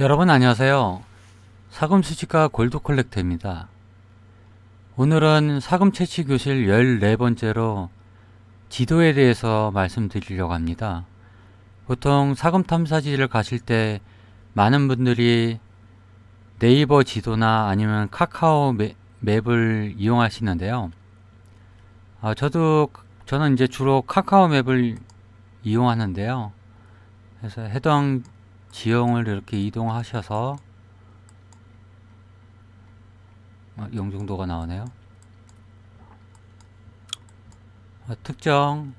여러분 안녕하세요. 사금수지가 골드 컬렉터입니다 오늘은 사금 채취 교실 14번째로 지도에 대해서 말씀드리려고 합니다. 보통 사금 탐사지를 가실 때 많은 분들이 네이버 지도나 아니면 카카오 맵, 맵을 이용하시는데요. 아, 저도 저는 이제 주로 카카오 맵을 이용하는데요. 그래서 해당 지형을 이렇게 이동하셔서 영중도가 어, 나오네요 어, 특정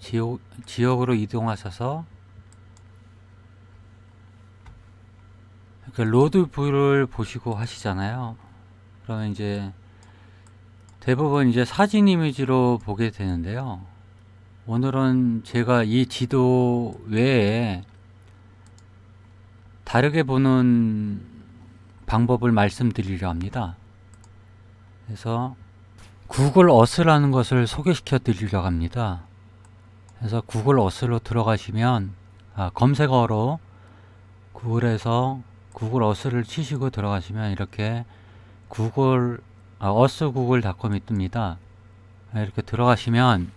지역, 지역으로 이동하셔서 이렇게 로드 뷰를 보시고 하시잖아요 그러면 이제 대부분 이제 사진 이미지로 보게 되는데요 오늘은 제가 이 지도 외에 다르게 보는 방법을 말씀드리려 합니다. 그래서 구글 어스라는 것을 소개시켜 드리려 합니다. 그래서 구글 어스로 들어가시면 아, 검색어로 구글에서 구글 어스를 치시고 들어가시면 이렇게 구글 아, 어스 구글 닷컴이 뜹니다. 이렇게 들어가시면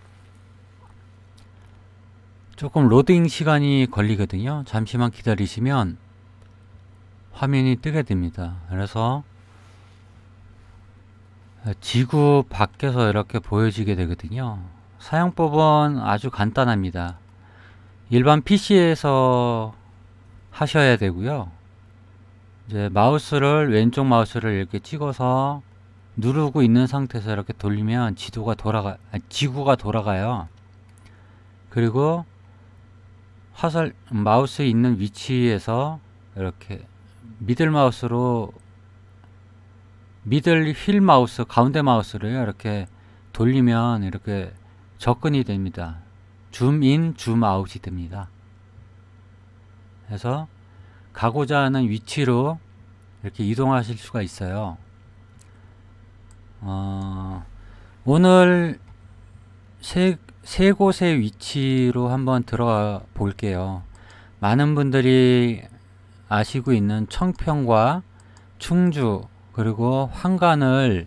조금 로딩 시간이 걸리거든요 잠시만 기다리시면 화면이 뜨게 됩니다 그래서 지구 밖에서 이렇게 보여지게 되거든요 사용법은 아주 간단합니다 일반 PC에서 하셔야 되고요 이제 마우스를 왼쪽 마우스를 이렇게 찍어서 누르고 있는 상태에서 이렇게 돌리면 지도가 돌아가 아 지구가 돌아가요 그리고 화살 마우스 있는 위치에서 이렇게 미들 마우스로 미들 휠 마우스 가운데 마우스를 이렇게 돌리면 이렇게 접근이 됩니다. 줌인 줌아웃이 됩니다. 그래서 가고자 하는 위치로 이렇게 이동하실 수가 있어요. 어, 오늘 세세 곳의 위치로 한번 들어가 볼게요. 많은 분들이 아시고 있는 청평과 충주 그리고 환관을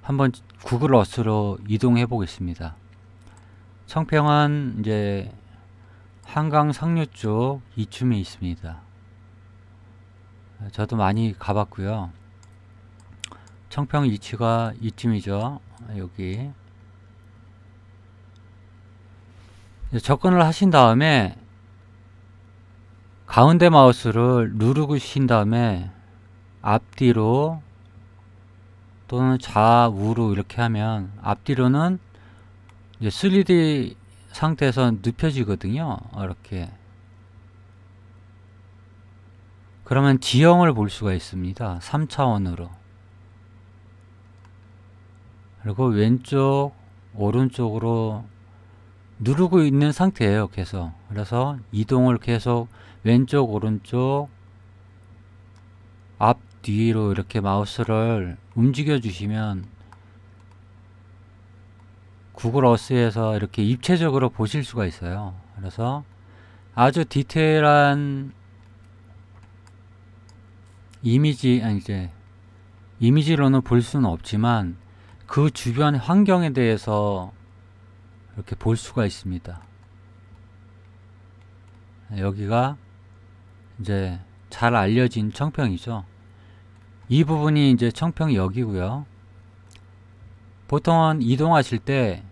한번 구글 어스로 이동해 보겠습니다. 청평은 이제 한강 상류 쪽 이쯤에 있습니다. 저도 많이 가봤고요. 청평 위치가 이쯤이죠. 여기 접근을 하신 다음에 가운데 마우스를 누르신 고 다음에 앞뒤로 또는 좌우로 이렇게 하면 앞뒤로는 이제 3D 상태에서 눕혀지거든요. 이렇게. 그러면 지형을 볼 수가 있습니다. 3차원으로. 그리고 왼쪽, 오른쪽으로 누르고 있는 상태예요 계속 그래서 이동을 계속 왼쪽 오른쪽 앞 뒤로 이렇게 마우스를 움직여 주시면 구글 어스에서 이렇게 입체적으로 보실 수가 있어요 그래서 아주 디테일한 이미지 아니 이제 이미지로는 볼 수는 없지만 그 주변 환경에 대해서 이렇게 볼 수가 있습니다. 여기가 이제 잘 알려진 청평이죠. 이 부분이 이제 청평 여기고요 보통은 이동하실 때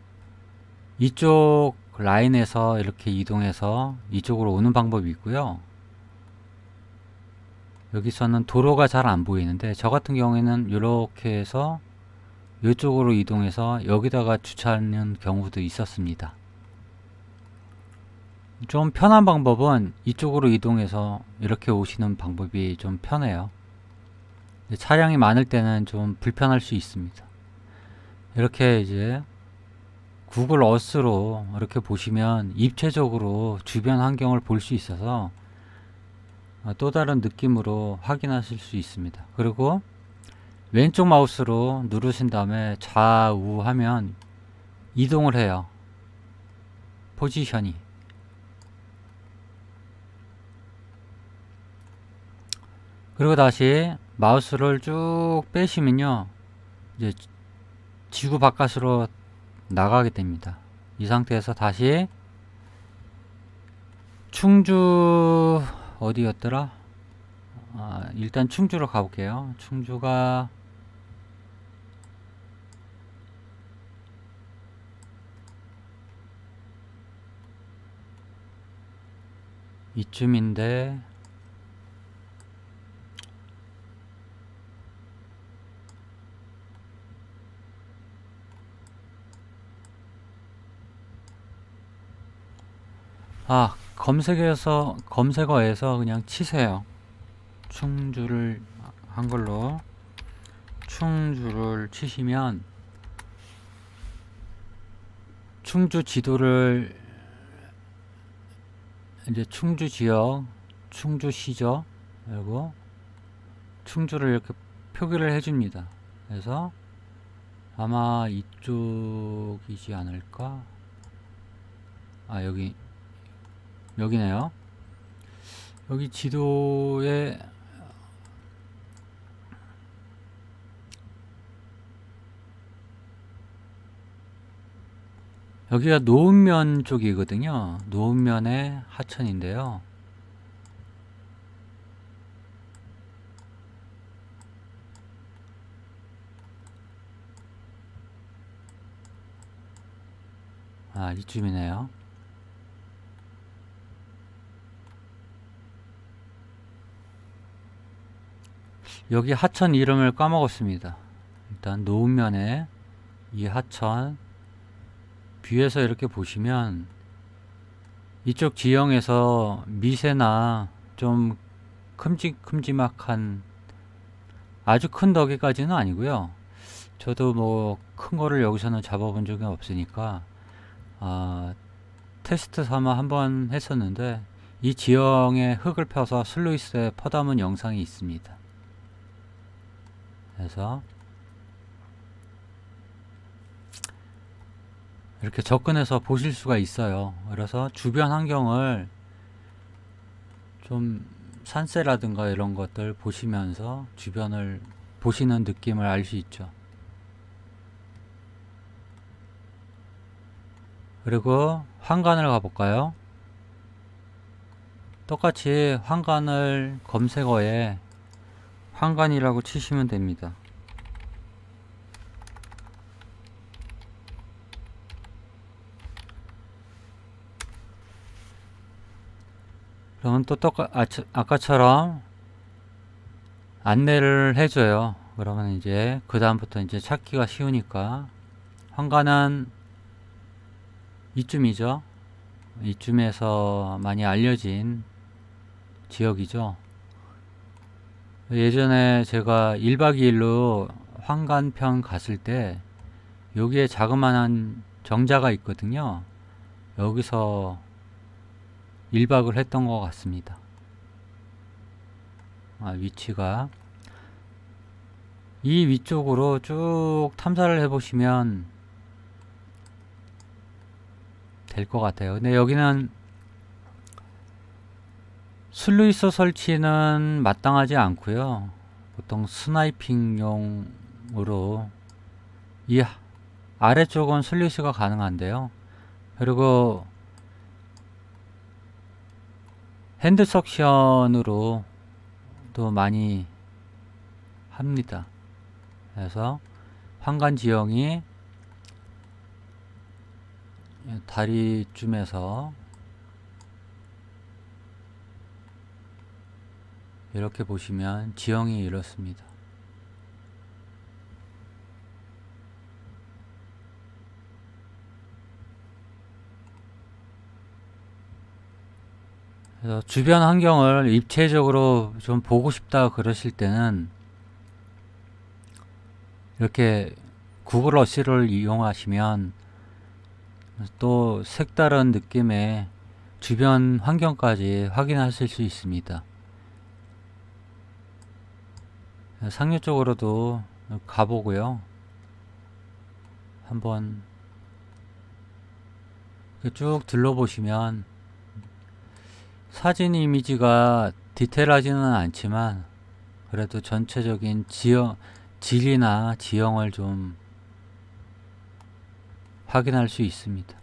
이쪽 라인에서 이렇게 이동해서 이쪽으로 오는 방법이 있고요. 여기서는 도로가 잘 안 보이는데 저 같은 경우에는 이렇게 해서 이쪽으로 이동해서 여기다가 주차하는 경우도 있었습니다. 좀 편한 방법은 이쪽으로 이동해서 이렇게 오시는 방법이 좀 편해요. 차량이 많을 때는 좀 불편할 수 있습니다. 이렇게 이제 구글 어스로 이렇게 보시면 입체적으로 주변 환경을 볼 수 있어서 또 다른 느낌으로 확인하실 수 있습니다. 그리고 왼쪽 마우스로 누르신 다음에 좌우 하면 이동을 해요. 포지션이. 그리고 다시 마우스를 쭉 빼시면요. 이제 지구 바깥으로 나가게 됩니다. 이 상태에서 다시 충주 어디였더라? 아, 일단 충주로 가볼게요. 충주가 이쯤인데 아 검색에서 검색어에서 그냥 치세요 충주를 한걸로 충주를 치시면 충주 지도를 이제 충주 지역, 충주시죠. 그리고 충주를 이렇게 표기를 해줍니다. 그래서 아마 이쪽이지 않을까? 아 여기 여기네요. 여기 지도에 여기가 노은면 쪽이거든요. 노은면의 하천인데요. 아, 이쯤이네요. 여기 하천 이름을 까먹었습니다. 일단 노은면에 이 하천 귀에서 이렇게 보시면 이쪽 지형에서 미세나 좀 큼직큼직한 아주 큰 더기까지는 아니고요 저도 뭐 큰 거를 여기서는 잡아본 적이 없으니까 아, 테스트 삼아 한번 했었는데 이 지형에 흙을 펴서 슬루이스에 퍼담은 영상이 있습니다 그래서 이렇게 접근해서 보실 수가 있어요. 그래서 주변 환경을 좀 산세라든가 이런 것들 보시면서 주변을 보시는 느낌을 알 수 있죠. 그리고 환관을 가볼까요? 똑같이 환관을 검색어에 환관이라고 치시면 됩니다. 저는 또 똑같, 아, 아까처럼 안내를 해줘요. 그러면 이제 그 다음부터 이제 찾기가 쉬우니까 황가는 이쯤이죠. 이쯤에서 많이 알려진 지역이죠. 예전에 제가 1박 2일로 황간편 갔을 때 여기에 자그마한 정자가 있거든요. 여기서 1박을 했던 것 같습니다. 아, 위치가 이 위쪽으로 쭉 탐사를 해보시면 될 것 같아요. 근데 여기는 슬루이서 설치는 마땅하지 않고요. 보통 스나이핑용으로 이 아래쪽은 슬루이스가 가능한데요. 그리고 핸드 석션으로 또 많이 합니다. 그래서 환관 지형이 다리쯤에서 이렇게 보시면 지형이 이렇습니다. 그래서 주변 환경을 입체적으로 좀 보고 싶다 그러실 때는 이렇게 구글 어시를 이용하시면 또 색다른 느낌의 주변 환경까지 확인하실 수 있습니다. 상류 쪽으로도 가보고요. 한번 쭉 둘러보시면 사진 이미지가 디테일하지는 않지만 그래도 전체적인 지형, 질이나 지형을 좀 확인할 수 있습니다.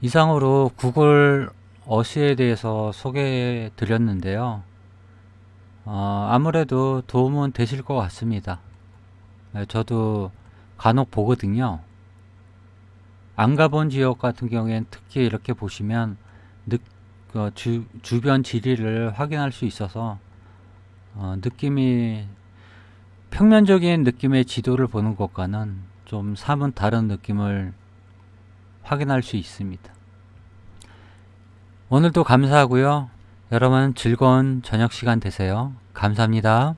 이상으로 구글 어시에 대해서 소개해 드렸는데요. 어, 아무래도 도움은 되실 것 같습니다. 네, 저도 간혹 보거든요. 안 가본 지역 같은 경우에는 특히 이렇게 보시면 늑, 어, 주, 주변 지리를 확인할 수 있어서 어, 느낌이 평면적인 느낌의 지도를 보는 것과는 좀 사뭇 다른 느낌을 확인할 수 있습니다. 오늘도 감사하고요. 여러분 즐거운 저녁 시간 되세요. 감사합니다.